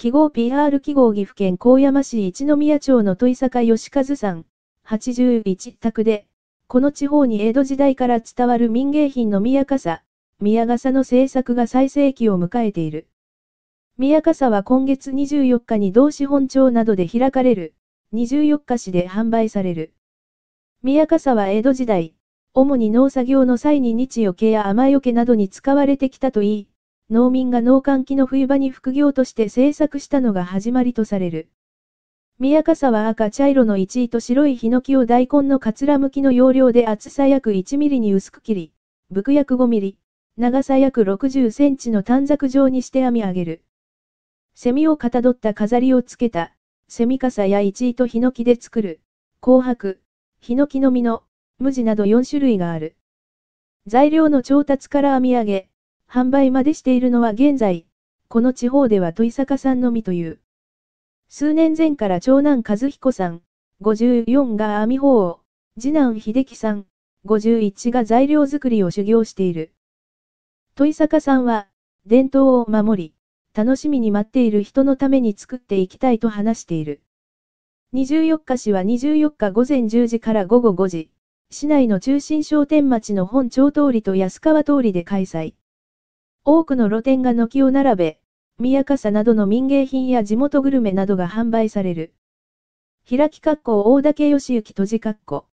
記号 PR 記号岐阜県高山市一宮町の戸井坂義和さん、81宅で、この地方に江戸時代から伝わる民芸品の宮笠、宮笠の制作が最盛期を迎えている。宮笠は今月24日に同志本町などで開かれる、24日市で販売される。宮笠は江戸時代、主に農作業の際に日よけや雨よけなどに使われてきたといい、農民が農閑期の冬場に副業として制作したのが始まりとされる。宮笠は赤茶色の一位と白いヒノキを大根のかつら向きの要領で厚さ約1ミリに薄く切り、伏薬5ミリ、長さ約60センチの短冊状にして編み上げる。セミをかたどった飾りをつけた、セミ笠や一位とヒノキで作る、紅白、ヒノキの実の、無地など4種類がある。材料の調達から編み上げ、販売までしているのは現在、この地方では豊坂さんのみという。数年前から長男和彦さん、54が網法を、次男秀樹さん、51が材料作りを修行している。豊坂さんは、伝統を守り、楽しみに待っている人のために作っていきたいと話している。24日市は24日午前10時から午後5時、市内の中心商店町の本町通りと安川通りで開催。多くの露店が軒を並べ、宮笠などの民芸品や地元グルメなどが販売される。開き括弧大竹義行閉じ括弧。